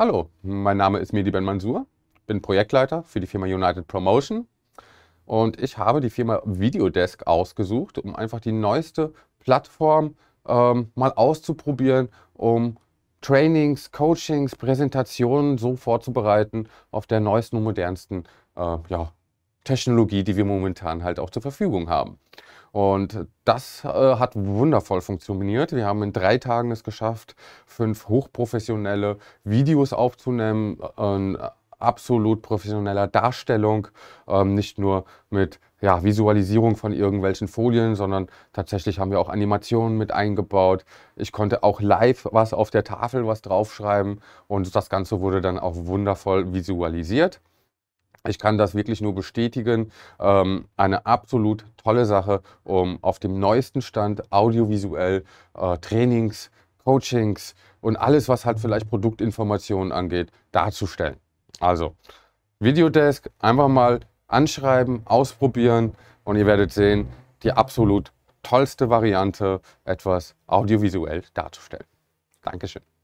Hallo, mein Name ist Mehdi Ben Mansour, bin Projektleiter für die Firma United Promotion und ich habe die Firma Videodesk ausgesucht, um einfach die neueste Plattform ähm, mal auszuprobieren, um Trainings, Coachings, Präsentationen so vorzubereiten auf der neuesten und modernsten äh, ja, Technologie, die wir momentan halt auch zur Verfügung haben. Und das äh, hat wundervoll funktioniert. Wir haben in drei Tagen es geschafft, fünf hochprofessionelle Videos aufzunehmen, äh, absolut professioneller Darstellung, ähm, nicht nur mit ja, Visualisierung von irgendwelchen Folien, sondern tatsächlich haben wir auch Animationen mit eingebaut. Ich konnte auch live was auf der Tafel was draufschreiben und das Ganze wurde dann auch wundervoll visualisiert. Ich kann das wirklich nur bestätigen. Ähm, eine absolut tolle Sache, um auf dem neuesten Stand audiovisuell äh, Trainings, Coachings und alles, was halt vielleicht Produktinformationen angeht, darzustellen. Also Videodesk einfach mal anschreiben, ausprobieren und ihr werdet sehen, die absolut tollste Variante, etwas audiovisuell darzustellen. Dankeschön.